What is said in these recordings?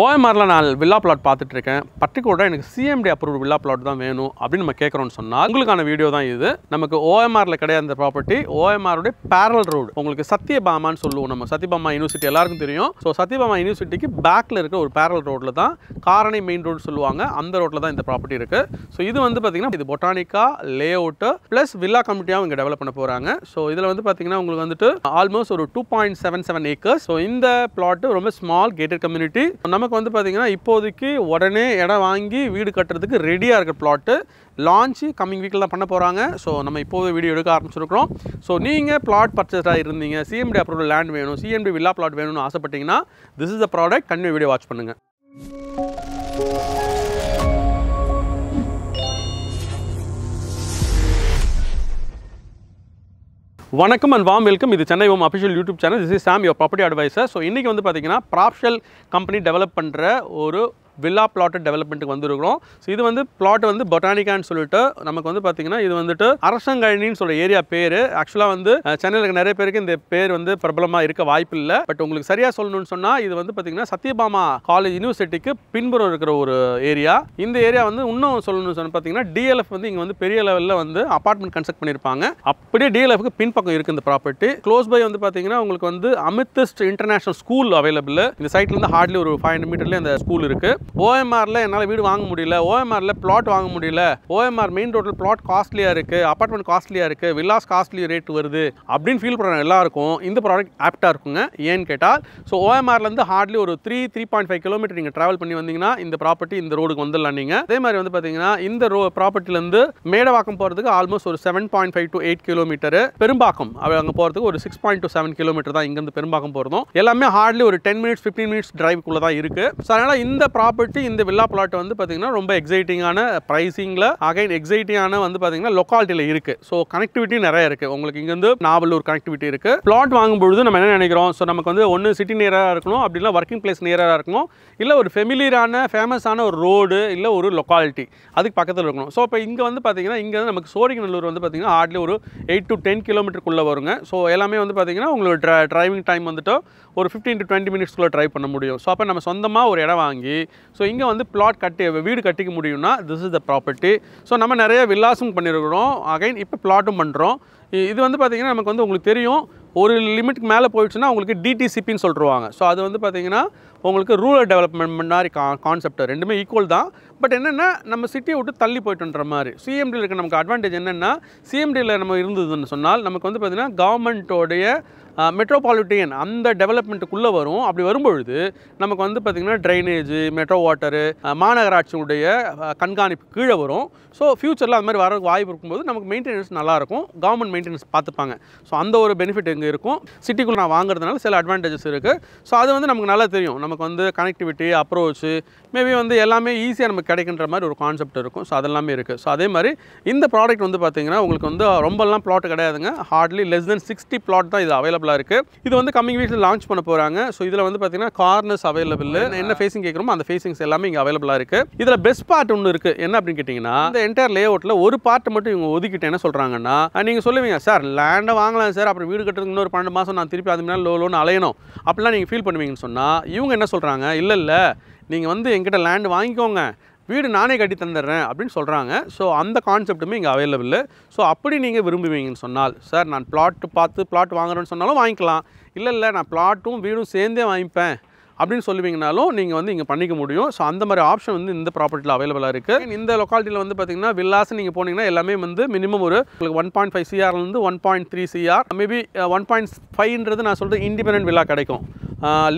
ஓஎம்ஆரில் நான் villa plot பார்த்துட்ருக்கேன் பர்டிகுலராக எனக்கு சிஎம்டி அப்ரூவ் வில்லா பிளாட் தான் வேணும் அப்படின்னு நம்ம கேட்குறோம்னு சொன்னால் உங்களுக்கான வீடியோ தான் இது நமக்கு ஓஎம்ஆரில் கிடையாது அந்த ப்ராப்பர்ட்டி ஓஎம்ஆருடைய பேரல் ரோடு உங்களுக்கு சத்யபாமான்னு சொல்லுவோம் நம்ம சத்யபாமா யூனிவர்சிட்டி எல்லாருக்கும் தெரியும் ஸோ சத்யபாமா யூனிவர்சிட்டிக்கு பேக்கில் இருக்க ஒரு பேரல் ரோட்டில் தான் காரணி மெயின் ரோடு சொல்லுவாங்க அந்த ரோட்டில் தான் இந்த ப்ராப்பர்ட்டி இருக்குது ஸோ இது வந்து பார்த்திங்கன்னா இது Botanica layout plus villa கம்யூனிட்டியாக இங்கே டெவலப் பண்ண போகிறாங்க ஸோ இதில் வந்து பார்த்தீங்கன்னா உங்களுக்கு வந்துட்டு ஆல்மோஸ்ட் ஒரு two point seven seven acres so இந்த பிளாட்டு ரொம்ப ஸ்மால் கேட்டட் கம்யூனிட்டி நம்ம நமக்கு வந்து பார்த்திங்கன்னா இப்போதைக்கு உடனே இடம் வாங்கி வீடு கட்டுறதுக்கு ரெடியாக இருக்க ப்ளாட்டு லான்ச்சு கம்மிங் வீக்கில் தான் பண்ண போகிறாங்க ஸோ நம்ம இப்போது வீடியோ எடுக்க ஆரம்பிச்சிருக்கிறோம் ஸோ நீங்கள் பிளாட் பர்ச்சேஸாக இருந்தீங்க சிஎம்டி அப்ரூவல் லேண்ட் வேணும் சிஎம்டி வில்லா பிளாட் வேணும்னு ஆசைப்பட்டீங்கன்னா திஸ் இஸ் த ப்ராடக்ட் கண்டிப்பாக வீடியோ வாட்ச் பண்ணுங்கள் வணக்கம் அண்ட் வாம் வெல்கம் இது Chennai home official YouTube channel this is Sam your property advisor so இன்றைக்கி வந்து பார்த்திங்கன்னா ப்ராப்ஷல் கம்பெனி டெவலப் பண்ணுற ஒரு வில்லா பிளாட்டு டெவலப்மெண்ட்டுக்கு வந்துருக்கிறோம் ஸோ இது வந்து பிளாட் வந்து பொட்டானிக்கான்னு சொல்லிட்டு நமக்கு வந்து பார்த்தீங்கன்னா இது வந்துட்டு அரசங்கழனின்னு சொல்கிற ஏரியா பேர் ஆக்சுவலாக வந்து சென்னையில் நிறைய பேருக்கு இந்த பேர் வந்து பிரபலமாக இருக்க வாய்ப்பு இல்லை பட் உங்களுக்கு சரியாக சொல்லணும்னு சொன்னால் இது வந்து பார்த்தீங்கன்னா சத்யபாமா காலேஜ் யூனிவர்சிட்டிக்கு பின்புறம் இருக்கிற ஒரு ஏரியா இந்த ஏரியா வந்து இன்னும் சொல்லணும்னு சொன்னால் பார்த்தீங்கன்னா டிஎல்எஃப் வந்து இங்கே வந்து பெரிய லெவலில் வந்து அப்பார்ட்மெண்ட் கன்ஸ்ட்ரக்ட் பண்ணியிருப்பாங்க அப்படியே டிஎல்எஃப்க்கு பின்பக்கம் இருக்குது இந்த ப்ராப்பர்ட்டி க்ளோஸ் பை வந்து பார்த்தீங்கன்னா உங்களுக்கு வந்து அமித்திஸ்ட் இன்டர்நேஷனல் ஸ்கூல் அவைலபிள் இந்த சைட்லேருந்து ஹார்ட்லி ஒரு ஃபைவ் ஹண்ட்ரட் மீட்டர்லேயே அந்த ஸ்கூல் இருக்குது ஓஎம்ஆரில் என்னால் வீடு வாங்க முடியல ஓஎம்ஆரில் பிளாட் வாங்க முடியல ஓஎம்ஆர் மெயின் ரோட்டில் பிளாட் காஸ்ட்லியாக இருக்குது அப்பார்ட்மெண்ட் காஸ்ட்லியாக இருக்குது வில்லாஸ் காஸ்ட்லி ரேட் வருது அப்படின்னு ஃபீல் பண்ணுற எல்லாருக்கும் இந்த ப்ராடக்ட் ஆப்டாக இருக்குங்க ஏன்னு கேட்டால் ஸோ ஓஎம்ஆர்லேருந்து ஹார்ட்லி ஒரு three three point five kilometre நீங்கள் ட்ராவல் பண்ணி வந்தீங்கன்னா இந்த ப்ராப்பர்ட்டி இந்த ரோடுக்கு வந்துடலாம் நீங்கள் அதே மாதிரி வந்து பார்த்தீங்கன்னா இந்த ரோ ப்ராப்பர்ட்டிலேருந்து மேடவாக்கம் போகிறதுக்கு ஆல்மோஸ்ட் ஒரு seven point five to eight kilometre Perumbakkam அங்கே போகிறதுக்கு ஒரு six point two seven kilometre தான் இங்கேருந்து பெரும்பாக்கம் போகிறதும் எல்லாமே ஹார்ட்லி ஒரு டென் மினிட்ஸ் ஃபிஃப்டீன் மினிட்ஸ் டிரைவுக்குள்ளே தான் இருக்குது ஸோ அதனால் இந்த ப்ராப்பர்ட்டி ப்ராப்பர்ட்டி இந்த வில்லா பிளாட் வந்து பார்த்தீங்கன்னா ரொம்ப எக்ஸைட்டிங்கான ப்ரைஸிங்கில் அகைன் எக்ஸைட்டிங்கான வந்து பார்த்தீங்கன்னா லொக்காலிட்டியில் இருக்குது ஸோ கனெக்டிவிட்டி நிறைய இருக்குது உங்களுக்கு இங்கேருந்து நாவலூர் கனெக்டிவிட்டி இருக்குது பிளாட் வாங்கும்பொழுது நம்ம என்ன நினைக்கிறோம் ஸோ நமக்கு வந்து ஒன்று சிட்டி நேராக இருக்கணும் அப்படின்னா ஒர்க்கிங் பிளேஸ் நேராக இருக்கணும் இல்லை ஒரு ஃபெமிலியரான ஃபேமஸான ஒரு ரோடு இல்லை ஒரு லொக்காலிட்டி அதுக்கு பக்கத்தில் இருக்கணும் ஸோ இப்போ இங்கே வந்து பார்த்தீங்கன்னா இங்கே வந்து நமக்கு சோரிகநல்லூர் வந்து பார்த்தீங்கன்னா ஹார்ட்லி ஒரு எயிட் டு டென் கிலோமீட்டருக்குள்ளே வருங்க ஸோ எல்லாமே வந்து பார்த்தீங்கன்னா உங்களுக்கு ட்ரைவிங் டிரைவிங் டைம் வந்துட்டு ஒரு ஃபிஃப்டீன் டு டுவெண்ட்டி மினிட்ஸ்குள்ளே ட்ரைவ் பண்ண முடியும் ஸோ அப்போ நம்ம சொந்தமாக ஒரு இடம் வாங்கி ஸோ இங்கே வந்து பிளாட் கட்டி வீடு கட்டிக்க முடியும்னா this is the property so நம்ம நிறைய விலாசம் பண்ணியிருக்கிறோம் அகைன் இப்போ பிளாட்டும் பண்ணுறோம் இது வந்து பார்த்திங்கன்னா நமக்கு வந்து உங்களுக்கு தெரியும் ஒரு லிமிட்டுக்கு மேலே போயிடுச்சுன்னா உங்களுக்கு டிடிசிபின்னு சொல்லிடுவாங்க ஸோ அது வந்து பார்த்திங்கன்னா உங்களுக்கு ரூரல் டெவலப்மெண்ட் மாதிரி கா கான்செப்ட் ரெண்டுமே ஈக்குவல் தான் பட் என்னென்னா நம்ம சிட்டியை விட்டு தள்ளி போயிட்டுன்ற மாதிரி சிஎம்டியில் இருக்க நமக்கு அட்வான்டேஜ் என்னென்னா சிஎம்டியில் நம்ம இருந்ததுன்னு சொன்னால் நமக்கு வந்து பார்த்திங்கன்னா கவர்மெண்ட்டோடைய மெட்ரோபாலிட்டியன் அந்த டெவலப்மெண்ட்டுக்குள்ளே வரும் அப்படி வரும்பொழுது நமக்கு வந்து பார்த்திங்கன்னா ட்ரைனேஜ் மெட்ரோ வாட்டரு மாநகராட்சியுடைய கண்காணிப்பு கீழே வரும் ஸோ ஃப்யூச்சரில் அது மாதிரி வர வாய்ப்பு இருக்கும்போது நமக்கு மெயின்டெனன்ஸ் நல்லாயிருக்கும் கவர்மெண்ட் மெயின்டெனன்ஸ் பார்த்துப்பாங்க ஸோ அந்த ஒரு பெனிஃபிட் இங்கே இருக்கும் சிட்டிக்குள்ளே நான் வாங்குறதுனால சில அட்வான்டேஜஸ் இருக்குது ஸோ அது வந்து நமக்கு நல்லா தெரியும் நமக்கு வந்து கனெக்டிவிட்டி அப்ரோச்சு மேபி வந்து எல்லாமே ஈஸியாக நம்ம கிடைக்கின்ற மாதிரி ஒரு கான்செப்ட் இருக்கும் ஸோ அதெல்லாமே இருக்குது ஸோ அதே மாதிரி இந்த ப்ராடக்ட் வந்து பார்த்திங்கன்னா உங்களுக்கு வந்து ரொம்பலாம் ப்ளாட் கிடையாதுங்க hardly less than sixty plot தான் இது அவைலபிளாக இருக்குது இது வந்து கம்மிங் வீட்டில் லான்ச் பண்ண போகிறாங்க ஸோ இதில் வந்து பார்த்திங்கன்னா கார்னர்ஸ் அவைலபிள் என்ன ஃபேஸிங் கேட்குறோமோ அந்த ஃபேஸிங்ஸ் எல்லாமே இங்கே அவைலபிளாக இருக்குது இதில் பெஸ்ட் பார்ட் ஒன்று இருக்குது என்ன அப்படின்னு கேட்டிங்கன்னா இந்த என்டையர் லே அவுட்டில் ஒரு பார்ட் மட்டும் இவங்க ஒதுக்கிட்டு என்ன சொல்கிறாங்கன்னா நீங்கள் சொல்லுவீங்க சார் லேண்டை வாங்கலாம் சார் அப்புறம் வீடு கட்டுறதுக்கு இன்னொரு பன்னெண்டு மாதம் நான் திருப்பி அது மேலே லோ லோன் அலையணும் அப்படிலாம் நீங்கள் ஃபீல் பண்ணுவீங்கன்னு சொன்னால் இவங்க என்ன சொல்கிறாங்க இல்லை இல்லை நீங்கள் வந்து எங்கிட்ட லேண்ட் வாங்கிக்கோங்க வீடு நானே கட்டி தந்துடுறேன் அப்படின்னு சொல்கிறாங்க ஸோ அந்த கான்செப்ட்டுமே இங்கே அவைலபிள் ஸோ அப்படி நீங்கள் விரும்புவீங்கன்னு சொன்னால் சார் நான் பிளாட்டு பார்த்து பிளாட் வாங்குறேன்னு சொன்னாலும் வாங்கிக்கலாம் இல்லை இல்லை நான் பிளாட்டும் வீடும் சேர்ந்தே வாங்கிப்பேன் அப்படின்னு சொல்லுவீங்கனாலும் நீங்கள் வந்து இங்கே பண்ணிக்க முடியும் ஸோ அந்த மாதிரி ஆப்ஷன் வந்து இந்த ப்ராப்பர்ட்டியில் அவைலபிளாக இருக்குது இந்த லொக்காலிட்டியில் வந்து பார்த்தீங்கன்னா வில்லாஸ் நீங்கள் போனீங்கன்னா எல்லாமே வந்து மினிமம் ஒரு உங்களுக்கு ஒன் பாயிண்ட் ஃபைவ் சிஆர்லேருந்து one point three CR maybe one point ஃபைவ்ன்றது நான் சொல்கிறது இண்டிபெண்ட் வில்லா கிடைக்கும்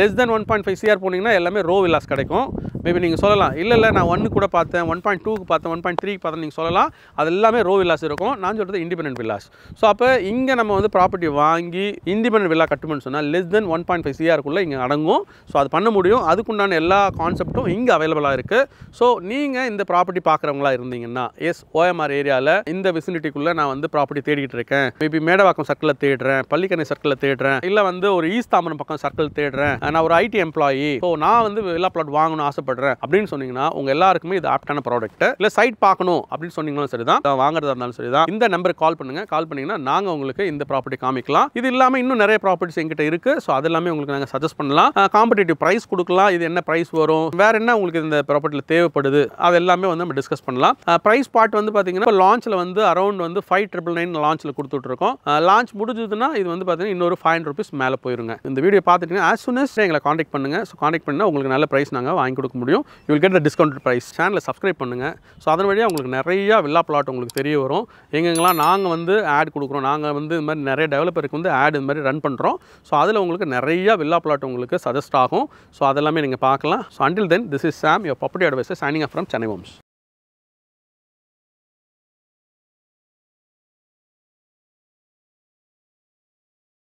less than one point five CR போனீங்கன்னா எல்லாமே ரோ வில்லாஸ் கிடைக்கும் மேபி நீங்கள் சொல்லலாம் இல்லை இல்லை நான் ஒன்று கூட பார்த்தேன் ஒன் பாயிண்ட் டூக்கு பார்த்தேன் ஒன் பாயிண்ட் த்ரீக்கு பார்த்தேன் நீங்கள் சொல்லலாம் அது எல்லாமே ரோ வில்லாஸ் இருக்கும் நான் சொல்கிறது இண்டிபெண்டன்ட் வில்லாஸ் ஸோ அப்போ இங்கே நம்ம வந்து ப்ராப்பர்ட்டி வாங்கி இண்டிபெண்டன்ட் வில்லா கட்டுமெண்ட் சொன்னால் less than one point five சிஆருக்குள்ளே இங்கே அடங்கும் ஸோ அது பண்ண முடியும் அதுக்குண்டான எல்லா கான்செப்ட்டும் இங்கே அவைலபிளாக இருக்குது ஸோ நீங்கள் இந்த ப்ராப்பர்ட்டி பார்க்குறவங்களா இருந்தீங்கன்னா எஸ் ஓஎம்ஆர் ஏரியாவில் இந்த விசினிட்டிக்குள்ளே நான் வந்து ப்ராப்பர்ட்டி தேடிக்கிட்டு இருக்கேன் மேபி மேடவாக்கம் சர்க்கிளில் தேடுறேன் பள்ளிக்கணை சர்க்கிளில் தேடுறேன் இல்லை வந்து ஒரு ஈஸ்தாம்பரம் பக்கம் சர்க்கிள் தேடுறேன் நான் ஒரு ஐடி எம்ப்ளாயி ஸோ நான் வந்து வில்லா பிளாட் வாங்கணும்னு ஆசைப்பட்டேன் ஆசைப்படுறேன் அப்படின்னு சொன்னீங்கன்னா உங்கள் எல்லாருக்குமே இது ஆப்டான ப்ராடக்ட் இல்லை சைட் பார்க்கணும் அப்படின்னு சொன்னீங்களும் சரி தான் வாங்குறதா இருந்தாலும் சரி தான் இந்த நம்பருக்கு கால் பண்ணுங்கள் கால் பண்ணிங்கன்னா நாங்கள் உங்களுக்கு இந்த ப்ராப்பர்ட்டி காமிக்கலாம் இது இல்லாமல் இன்னும் நிறைய ப்ராப்பர்ட்டிஸ் எங்கிட்ட இருக்குது ஸோ அது எல்லாமே உங்களுக்கு நாங்கள் சஜஸ்ட் பண்ணலாம் காம்படிட்டிவ் ப்ரைஸ் கொடுக்கலாம் இது என்ன ப்ரைஸ் வரும் வேற என்ன உங்களுக்கு இந்த ப்ராப்பர்ட்டியில் தேவைப்படுது அது எல்லாமே வந்து நம்ம டிஸ்கஸ் பண்ணலாம் ப்ரைஸ் பார்ட் வந்து பார்த்தீங்கன்னா லான்ச்சில் வந்து அரௌண்ட் வந்து ஃபைவ் ட்ரிபிள் நைன் லான்ச்சில் கொடுத்துட்ருக்கோம் லான்ச் முடிஞ்சதுன்னா இது வந்து பார்த்தீங்கன்னா இன்னொரு ஃபைவ் ஹண்ட்ரட் ருபீஸ் மேலே போயிருங்க இந்த வீடியோ பார்த்துட்டீங்கன்னா ஆஸ் சுன் எங்களை காண்டாக்ட் பண்ணுங்க ஸோ காண்டாக்ட் பண்ணால் உங்களுக்கு நல்ல ப்ரைஸ் நாங்கள் வாங்கி கொடுக்க முடியும் you will get the discount price சேனலை சப்ஸ்கிரைப் பண்ணுங்கள் ஸோ அதன் வழியாக உங்களுக்கு நிறையா வில்லா பிளாட் உங்களுக்கு தெரிய வரும் எங்கெங்கெல்லாம் நாங்கள் வந்து ஆட் கொடுக்குறோம் நாங்கள் வந்து இது மாதிரி நிறைய டெவலப்பருக்கு வந்து ஆட் இது மாதிரி ரன் பண்ணுறோம் ஸோ அதில் உங்களுக்கு நிறையா வில்லா பிளாட் உங்களுக்கு சஜஸ்ட் ஆகும் ஸோ அதெல்லாமே நீங்கள் பார்க்கலாம் so until then this is Sam your பப்படி advice signing up from Chennai Holmes